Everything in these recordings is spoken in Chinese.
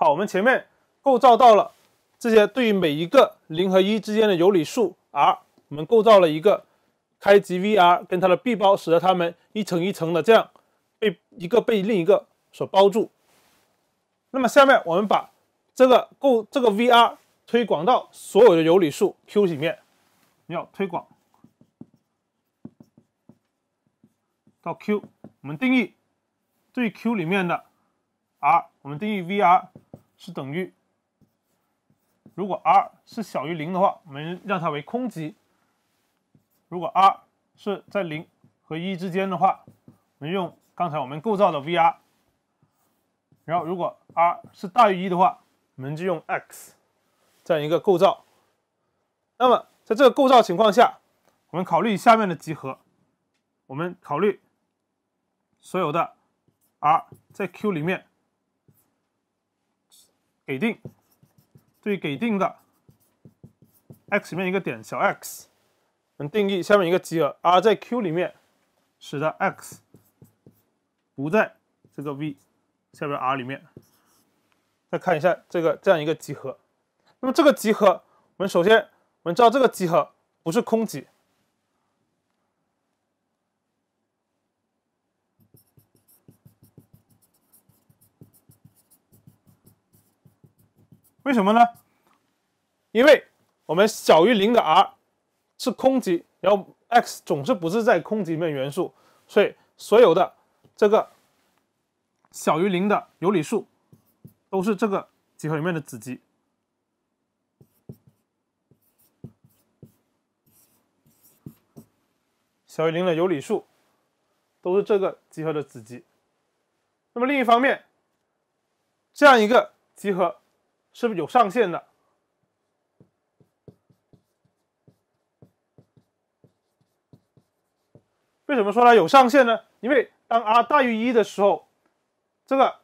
好，我们前面构造到了这些对于每一个零和一之间的有理数 r，我们构造了一个开集 Vr 跟它的闭包，使得它们一层一层的这样被一个被另一个所包住。那么下面我们把这个构这个 Vr 推广到所有的有理数 Q 里面，要推广到 Q，我们定义对 Q 里面的 r，我们定义 Vr。是等于，如果 r 是小于零的话，我们让它为空集；如果 r 是在零和一之间的话，我们用刚才我们构造的 Vr；然后如果 r 是大于一的话，我们就用 x 这样一个构造。那么在这个构造情况下，我们考虑下面的集合，我们考虑所有的 r 在 Q 里面。给定，对给定的 x 面一个点小 x，我们定义下面一个集合 R 在 Q 里面，使得 x 不在这个 V 下边 R 里面。再看一下这个这样一个集合，那么这个集合，我们首先我们知道这个集合不是空集。为什么呢？因为我们小于零的 R 是空集，然后 x 总是不是在空集里面元素，所以所有的这个小于零的有理数都是这个集合里面的子集。小于零的有理数都是这个集合的子集。那么另一方面，这样一个集合。是不是有上限的？为什么说它有上限呢？因为当 r 大于一的时候，这个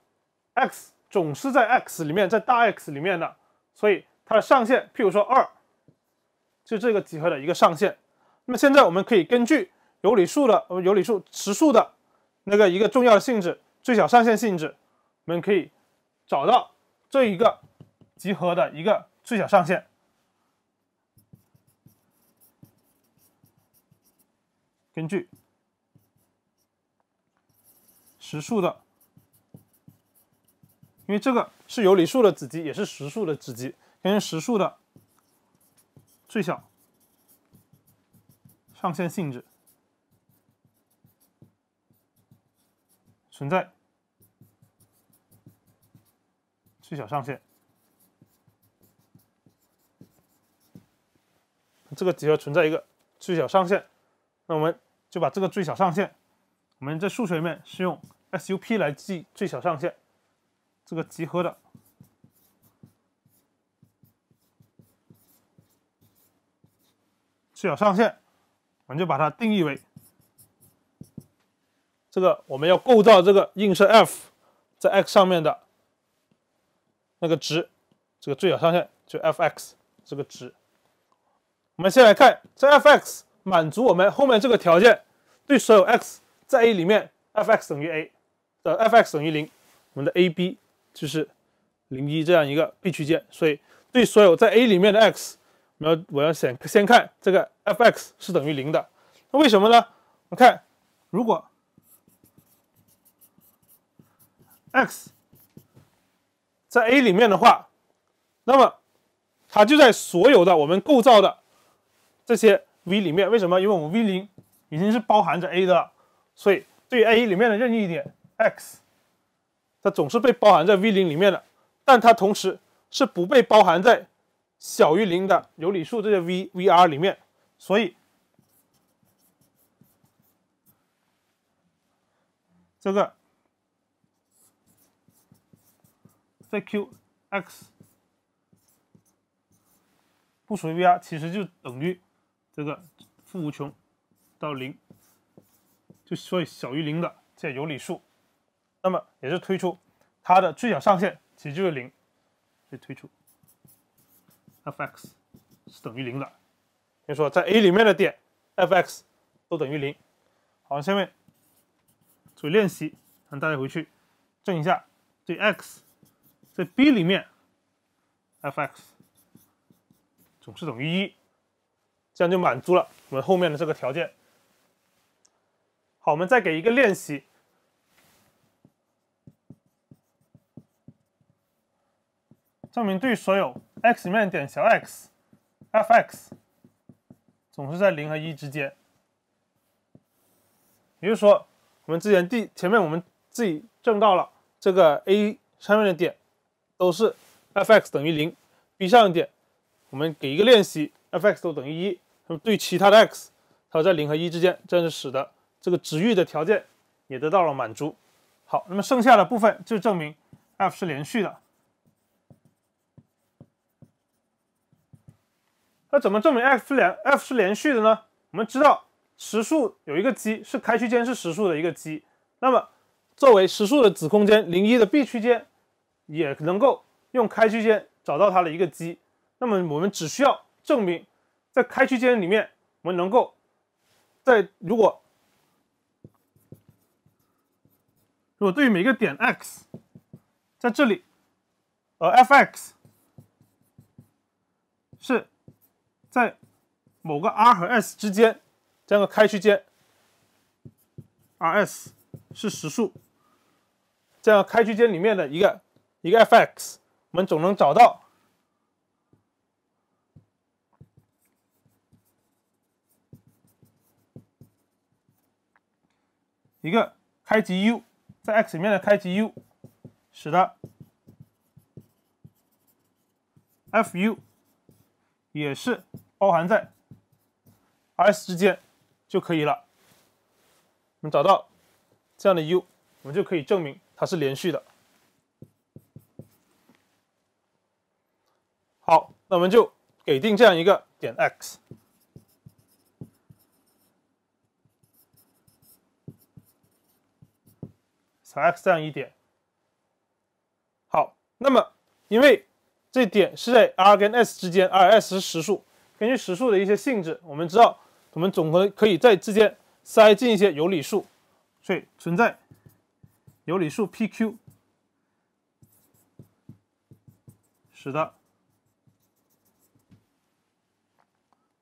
x 总是在 x 里面，在大 x 里面的，所以它的上限，譬如说二，就这个集合的一个上限。那么现在我们可以根据有理数的，呃，有理数实数的那个一个重要的性质——最小上限性质，我们可以找到这一个。集合的一个最小上限，根据实数的，因为这个是有理数的子集，也是实数的子集，根据实数的最小上限性质，存在最小上限。这个集合存在一个最小上限，那我们就把这个最小上限，我们在数学里面是用 sup 来记最小上限，这个集合的最小上限，我们就把它定义为这个我们要构造这个映射 f 在 x 上面的，那个值，这个最小上限就 f x 这个值。我们先来看，这 f x 满足我们后面这个条件，对所有 x 在 a 里面，f x 等于 a 的 f x 等于零，我们的 a b 就是零一这样一个 b 区间，所以对所有在 a 里面的 x，我要我要先先看这个 f x 是等于零的，那为什么呢？我看，如果 x 在 a 里面的话，那么它就在所有的我们构造的这些 V 里面为什么？因为我们 V 零已经是包含着 A 的，所以对于 A 里面的任意一点 x，它总是被包含在 V 零里面的，但它同时是不被包含在小于零的有理数这些 VVR 里面，所以这个 c Qx 不属于 VR，其实就等于。这个负无穷到零，就所以小于零的这有理数，那么也是推出它的最小上限其实就是零，所以推出 f(x) 是等于零的。所以说在 a 里面的点 f(x) 都等于零。好，下面做练习，让大家回去证一下：对 x 在 b 里面，f(x) 总是等于一。这样就满足了我们后面的这个条件。好，我们再给一个练习，证明对所有 x 里面点小 x，f(x) 总是在零和一之间。也就是说，我们之前第前面我们自己证到了这个 a 上面的点都是 f(x) 等于零，b 上的点，我们给一个练习 f(x) 都等于一。那么对其他的 x，它在零和一之间，这样使得这个值域的条件也得到了满足。好，那么剩下的部分就证明 f 是连续的。那怎么证明 f 是连 f 是连续的呢？我们知道实数有一个积，是开区间，是实数的一个积。那么作为实数的子空间零一的闭区间，也能够用开区间找到它的一个积。那么我们只需要证明。在开区间里面，我们能够，在如果如果对于每个点 x，在这里，呃，f(x) 是在某个 r 和 s 之间，这样个开区间，r,s 是实数，这样开区间里面的一个一个 f(x)，我们总能找到。一个开集 U 在 X 里面的开集 U，使得 f U 也是包含在 S 之间就可以了。我们找到这样的 U，我们就可以证明它是连续的。好，那我们就给定这样一个点 x。和 x 这样一点，好，那么因为这点是在 r 跟 s 之间，r、s 是实数，根据实数的一些性质，我们知道，我们总和可以在之间塞进一些有理数，所以存在有理数 p、q，使得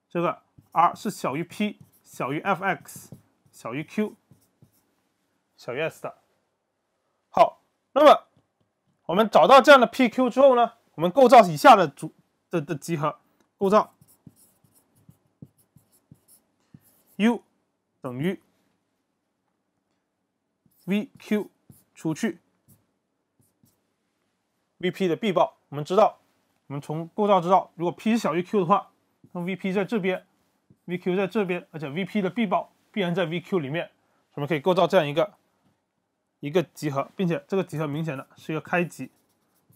这个 r 是小于 p，小于 f(x)，小于 q，小于 s 的。那么，我们找到这样的 P、Q 之后呢，我们构造以下的组的的集合，构造 U 等于 VQ 除去 VP 的 B 报。我们知道，我们从构造知道，如果 P 是小于 Q 的话，那 VP 在这边，VQ 在这边，而且 VP 的 B 报必然在 VQ 里面，我们可以构造这样一个。一个集合，并且这个集合明显的是一个开集，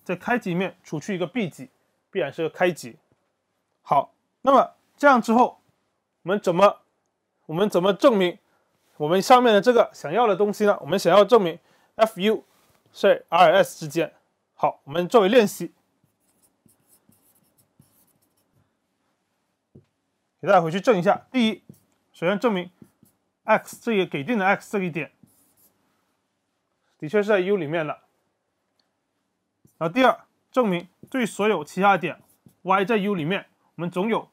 在开集里面除去一个闭集，必然是个开集。好，那么这样之后，我们怎么我们怎么证明我们上面的这个想要的东西呢？我们想要证明 f u 是 R s 之间。好，我们作为练习，给大家回去证一下。第一，首先证明 x 这个给定的 x 这一点。的确是在 U 里面了。然后第二，证明对所有其他点 y 在 U 里面，我们总有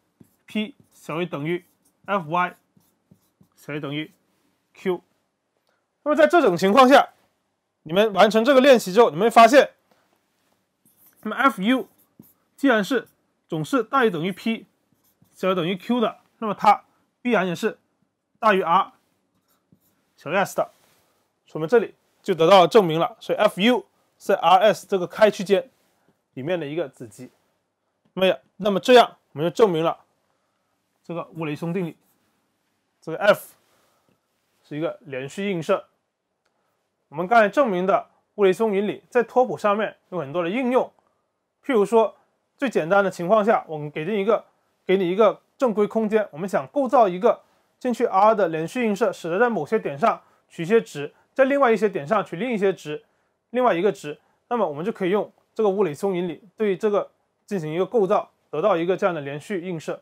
p 小于等于 f y 小于等于 q。那么在这种情况下，你们完成这个练习之后，你们会发现，那么 f u 既然是总是大于等于 p 小于等于 q 的，那么它必然也是大于 r 小于 s 的，说明这里。就得到了证明了，所以 f u 是 R s 这个开区间里面的一个子集。那么，那么这样我们就证明了这个乌雷松定理。这个 f 是一个连续映射。我们刚才证明的乌雷松引理在拓扑上面有很多的应用，譬如说最简单的情况下，我们给定一个给你一个正规空间，我们想构造一个进去 R 的连续映射，使得在某些点上取一些值。在另外一些点上取另一些值，另外一个值，那么我们就可以用这个乌雷松引理对这个进行一个构造，得到一个这样的连续映射。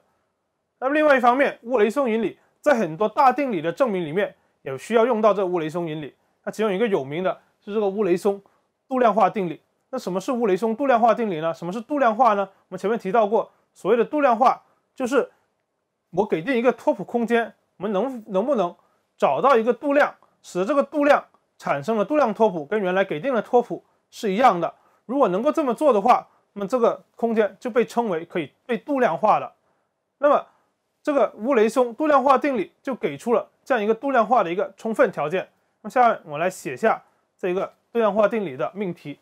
那么另外一方面，乌雷松引理在很多大定理的证明里面也需要用到这个乌雷松引理。它其中一个有名的是这个乌雷松度量化定理。那什么是乌雷松度量化定理呢？什么是度量化呢？我们前面提到过，所谓的度量化就是我给定一个拓扑空间，我们能能不能找到一个度量？使得这个度量产生了度量拓扑，跟原来给定的拓扑是一样的。如果能够这么做的话，那么这个空间就被称为可以被度量化的。那么，这个乌雷松度量化定理就给出了这样一个度量化的一个充分条件。那么，下面我来写下这个度量化定理的命题：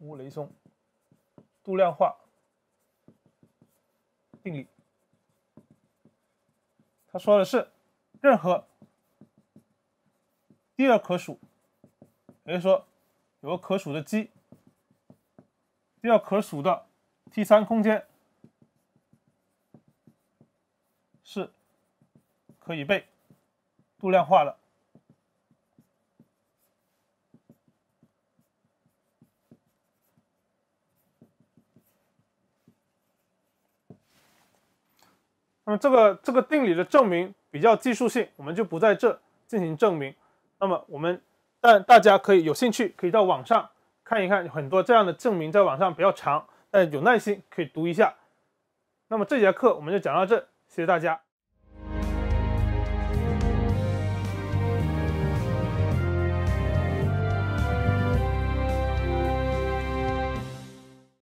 乌雷松度量化。定理，他说的是，任何第二可数，也就是说，有个可数的积，第二可数的 T 三空间是可以被度量化的。那么这个这个定理的证明比较技术性，我们就不在这进行证明。那么我们，但大家可以有兴趣，可以到网上看一看，很多这样的证明在网上比较长，但有耐心可以读一下。那么这节课我们就讲到这，谢谢大家。